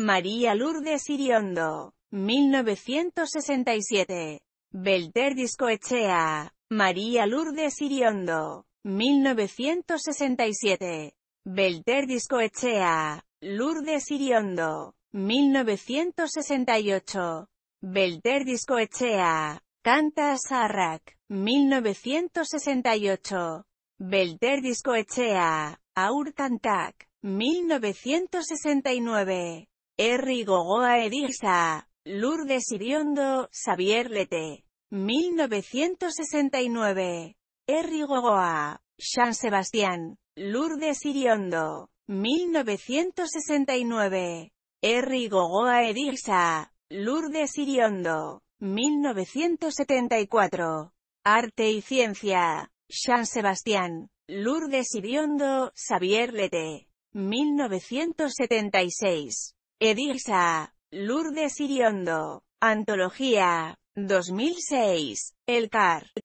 María Lourdes Iriondo, 1967. Belter Disco Echea, María Lourdes Iriondo, 1967. Belter Disco Echea, Lourdes Iriondo, 1968. Belter Disco Echea, Canta Sarrak, 1968. Belter Discoechea, Aur Cantac, 1969. Erri Gogoa Edisa, Lourdes Iriondo, Xavier Lete. 1969. Erri Gogoa, San Sebastián, Lourdes Iriondo. 1969. Erri Gogoa Edisa, Lourdes Iriondo. 1974. Arte y Ciencia. San Sebastián. Lourdes Iriondo, Xavier Lete. 1976. Edirsa, Lourdes Iriondo, Antología, 2006, El Car.